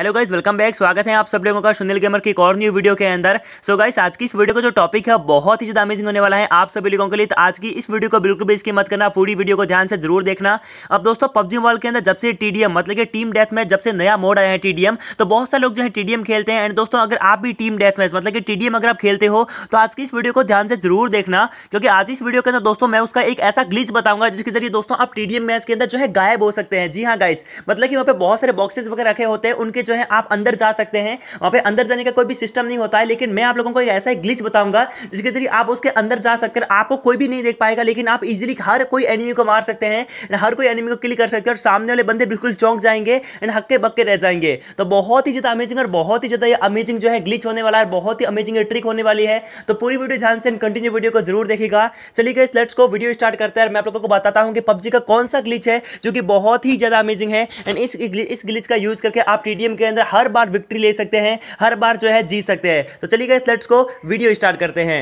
hello guys welcome back स्वागत है आप सब लोगों का सुनील गेमर की एक और न्यू वीडियो के अंदर सो so गाइस आज की इस वीडियो का जो टॉपिक है बहुत ही ज़्यादा अमेजिंग होने वाला है आप सभी लोगों के लिए तो आज की इस वीडियो को बिल्कुल भी इसकी मत करना पूरी वीडियो को ध्यान से जरूर देखना अब दोस्तों पब्जी मॉल के अंदर जब से टीडीएम मतलब कि टीम डेथ मैच जब से नया मोड आया है टीडीएम तो बहुत सारे लोग जो है टीडीएम खेलते हैं एंड दोस्तों अगर आप भी टीम डेथ मैच मतलब कि टीडीएम अगर आप खेलते हो तो आज की इस वीडियो को ध्यान से जरूर देखना क्योंकि आज इस वीडियो के अंदर दोस्तों मैं उसका एक ऐसा ग्लिच बताऊंगा जिसके जरिए दोस्तों आप टीडीएम मैच के अंदर जो है गायब हो सकते हैं जी हाँ गाइस मतलब कि वहाँ पर बहुत सारे बॉक्सेस वगैरह रखे होते हैं उनके के जो है आप अंदर जा सकते हैं वहाँ पे अंदर जाने का कोई भी सिस्टम नहीं होता है लेकिन मैं आप लोगों को ऐसा एक ग्लिच बताऊंगा जिसके जरिए आप उसके अंदर जा सकते हैं आपको कोई भी नहीं देख पाएगा लेकिन आप इजिली हर कोई एनिमी को मार सकते हैं हर कोई एनिमी को क्लिक कर सकते हैं और सामने वाले बंदे बिल्कुल चौंक जाएंगे एंड हक्के बक्के रह जाएंगे तो बहुत ही ज़्यादा अमेजिंग और बहुत ही ज़्यादा ये अमेजिंग जो है ग्लिच होने वाला है बहुत ही अमेजिंग ट्रिक होने वाली है तो पूरी वीडियो ध्यान से कंटिन्यू वीडियो को जरूर देखेगा चलिए इस लेट्स को वीडियो स्टार्ट करते हैं मैं आप लोगों को बताता हूँ कि पब्जी का कौन सा ग्लिच है जो कि बहुत ही ज़्यादा अमेजिंग है एंड इस ग्लिच का यूज़ करके आप टी गेम के अंदर हर बार विक्ट्री ले सकते हैं हर बार जो है जीत सकते हैं तो चलिए गाइस लेट्स को वीडियो स्टार्ट करते हैं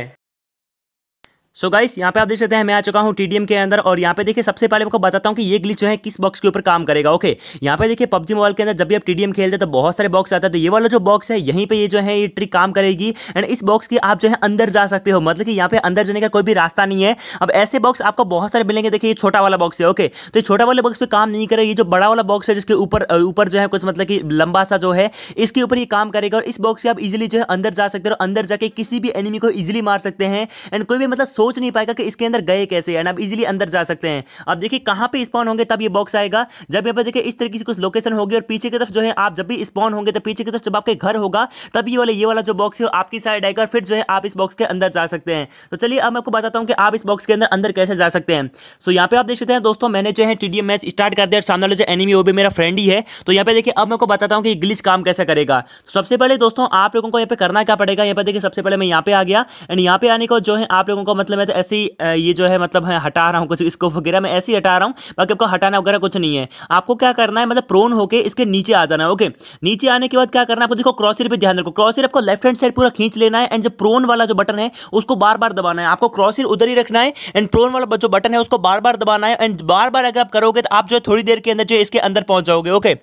सो so गाइस यहाँ पे आप देख सकते हैं मैं आ चुका हूँ टीडीएम के अंदर और यहाँ पे देखिए सबसे पहले आपको बताता हूँ कि ये ग्लिच जो है किस बॉक्स के ऊपर काम करेगा ओके यहाँ पे देखिए पब्जी मोबाइल के अंदर जब भी आप टीडीएम खेलते हैं तो बहुत सारे बॉक्स आते हैं तो ये वाला जो बॉक्स है यहीं पे ये जो है ये ट्रिक काम करेगी एंड इस बॉक्स की आप जो है अंदर जा सकते हो मतलब कि यहाँ पे अंदर जाने का कोई भी रास्ता नहीं है अब ऐसे बॉक्स आपको बहुत सारे मिलेंगे देखिए ये छोटा वाला बॉक्स है ओके तो ये छोटा वाले बॉक्स पर काम नहीं करेगा ये जो बड़ा वाला बॉक्स है जिसके ऊपर ऊपर जो है कुछ मतलब कि लंबा सा जो है इसके ऊपर ये काम करेगा और इस बॉक्स से आप इजिली जो है अंदर जा सकते हो अंदर जाके किसी भी एनिमी को इजिली मार सकते हैं एंड कोई भी मतलब सोच नहीं पाएगा कि इसके अंदर गए कैसे एंड आप इजिली अंदर जा सकते हैं अब देखिए कहाँ पे स्पॉन होंगे तब ये बॉक्स आएगा जब यहाँ पर देखिए इस तरीके से कुछ लोकेशन होगी और पीछे की तरफ जो है आप जब भी स्पॉन होंगे तो पीछे की तरफ जब आपके घर होगा तब ये वाला ये वाला जो बॉक्स है आपकी साइड आएगा फिर जो है आप इस बॉक्स के अंदर जा सकते हैं तो चलिए अब मैं आपको बताता हूँ कि आप इस बॉक्स के अंदर अंदर कैसे जा सकते हैं सो यहाँ पे आप देख सकते हैं दोस्तों मैंने जो है टी मैच स्टार्ट कर दिया और सामने वाला जो एनिमी वो भी मेरा फ्रेंड ही है तो यहाँ पे देखिए अब मैं आपको बताता हूँ कि ग्लिच काम कैसे करेगा तो सबसे पहले दोस्तों आप लोगों को यहाँ पे करना क्या पड़ेगा यहाँ पे देखिए सबसे पहले मैं यहाँ पे आ गया एंड यहाँ पे आने को जो है आप लोगों को मतलब मतलब मैं तो ऐसे ही ये जो है मतलब है हटा रहा हूँ कुछ इसको वगैरह मैं ऐसे ही हटा रहा हूँ बाकी आपको हटाना वगैरह कुछ नहीं है आपको क्या करना है मतलब प्रोन होकर इसके नीचे आ जाना है ओके नीचे आने के बाद क्या करना है आपको देखो क्रॉसर पर ध्यान रखो क्रॉसर आपको लेफ्ट हैंड साइड पूरा खींच लेना है एंड जो प्रोन वाला जो बटन है उसको बार बार दबाना है आपको क्रॉसर उधर ही रखना है एंड प्रोन वाला जो बटन है उसको बार बार दबाना है एंड बार बार अगर आप करोगे तो आप जो है थोड़ी देर के अंदर जो इसके अंदर पहुंच जाओगे ओके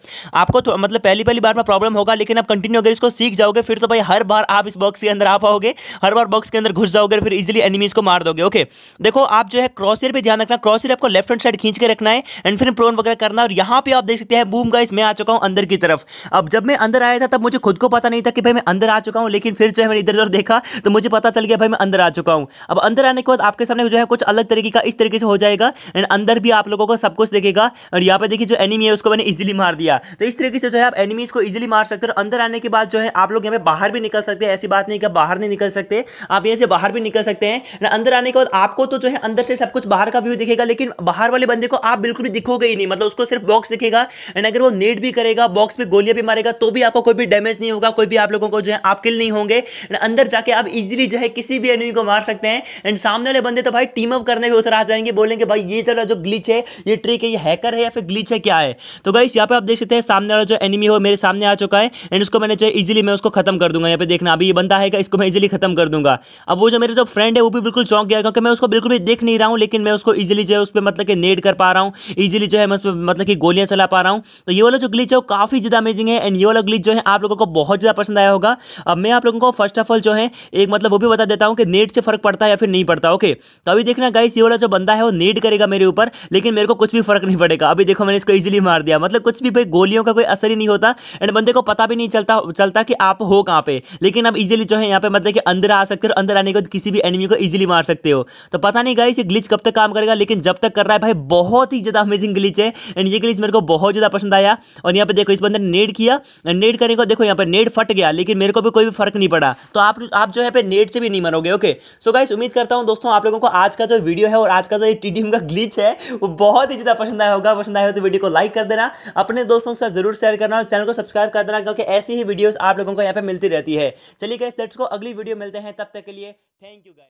आपको तो मतलब पहली पहली बार में प्रॉब्लम होगा लेकिन आप कंटिन्यू अगर इसको सीख जाओगे फिर तो भाई हर बार आप इस बॉक्स के अंदर आ पाओगे हर बार बॉक्स के अंदर घुस जाओगे फिर इजिली एनिमीज को मार मार दोगे ओके देखो आप जो है क्रॉसर पर ध्यान रखना क्रॉसर आपको लेफ्ट हैंड साइड खींच के रखना है एंड फिर प्रोन वगैरह करना और यहाँ पे आप देख सकते हैं बूम गाइस मैं आ चुका हूँ अंदर की तरफ अब जब मैं अंदर आया था तब मुझे खुद को पता नहीं था कि भाई मैं अंदर आ चुका हूँ लेकिन फिर जो है मैंने इधर उधर देखा तो मुझे पता चल गया भाई मैं अंदर आ चुका हूँ अब अंदर आने के बाद आपके सामने जो है कुछ अलग तरीके का इस तरीके से हो जाएगा एंड अंदर भी आप लोगों को सब कुछ देखेगा और यहाँ पे देखिए जो एनिमी है उसको मैंने इजिली मार दिया तो इस तरीके से जो है आप एनिमीज को इजिली मार सकते हो अंदर आने के बाद जो है आप लोग यहाँ पे बाहर भी निकल सकते हैं ऐसी बात नहीं कि बाहर नहीं निकल सकते आप यहाँ से बाहर भी निकल सकते हैं अंदर आने के बाद आपको तो जो है अंदर से सब कुछ बाहर का व्यू दिखेगा लेकिन बाहर वाले बंदे को आप बिल्कुल भी दिखोगे ही नहीं मतलब उसको सिर्फ बॉक्स दिखेगा एंड अगर वो नेट भी करेगा बॉक्स में गोलियां भी मारेगा तो भी आपको कोई भी डैमेज नहीं होगा कोई भी आप लोगों को जो है आप किल नहीं होंगे एंड अंदर जाके आप इजिली जो है किसी भी एनिमी को मार सकते हैं एंड सामने वाले बंदे तो भाई टीम अप करने भी उतर आ जाएंगे बोलेंगे भाई ये चलो जो ग्लिच है ये ट्रिक है ये हैकर है या फिर ग्लिच है क्या है तो भाई यहाँ पे आप देख सकते हैं सामने वाला जो एनिमी हो मेरे सामने आ चुका है एंड उसको मैंने जो इजिली मैं उसको खत्म कर दूंगा यहाँ पे देखना अभी ये बंदा है इसको मैं इजिली खत्म कर दूंगा अब वो जो मेरे जो फ्रेंड है वो भी बिल्कुल चौंक गया क्योंकि मैं उसको बिल्कुल भी देख नहीं रहा हूँ लेकिन मैं उसको ईजिली जो है उस पर मतलब कि नेट कर पा रहा हूँ ईजिली जो है मैं उस पर मतलब कि गोलियाँ चला पा रहा हूँ तो ये वाला जो ग्लिच है वो काफ़ी ज़्यादा अमेजिंग है एंड ये वाला ग्लिच जो है आप लोगों को बहुत ज़्यादा पसंद आया होगा अब मैं आप लोगों को फर्स्ट ऑफ ऑल जो है एक मतलब वो भी बता देता हूँ कि नेट से फर्क पड़ता है या फिर नहीं पड़ता ओके तो अभी देखना गाइस ये वाला जो बंदा है वो नेट करेगा मेरे ऊपर लेकिन मेरे को कुछ भी फर्क नहीं पड़ेगा अभी देखो मैंने इसको ईजिली मार दिया मतलब कुछ भी भाई गोलियों का कोई असर ही नहीं होता एंड बंदे को पता भी नहीं चलता चलता कि आप हो कहाँ पे लेकिन अब ईजिली जो है यहाँ पे मतलब कि अंदर आ सकते हो अंदर आने के बाद किसी भी एनिमी को ईजिली मार सकते हो तो पता नहीं गाइस ये ग्लिच कब तक काम करेगा लेकिन जब तक कर रहा है भाई बहुत ही ज़्यादा अमेजिंग ग्लिच है एंड ये ग्लिच मेरे को बहुत ज़्यादा पसंद आया और यहाँ पे देखो इस बंदे ने नेट किया नेट करने को देखो यहाँ पे नेट फट गया लेकिन मेरे को भी कोई भी फर्क नहीं पड़ा तो आप आप जो है पे नेट से भी नहीं मरोगे ओके सो गाइस उम्मीद करता हूँ दोस्तों आप लोगों को आज का जो वीडियो है और आज का जो टीडीएम का ग्लिच है वो बहुत ही ज़्यादा पसंद आया होगा पसंद आया हो तो वीडियो को लाइक कर देना अपने दोस्तों के साथ जरूर शेयर करना और चैनल को सब्सक्राइब कर देना क्योंकि ऐसी ही वीडियोस आप लोगों को यहाँ पे मिलती रहती है चलिए गाइस लेट्स को अगली वीडियो मिलते हैं तब तक के लिए थैंक यू गाइस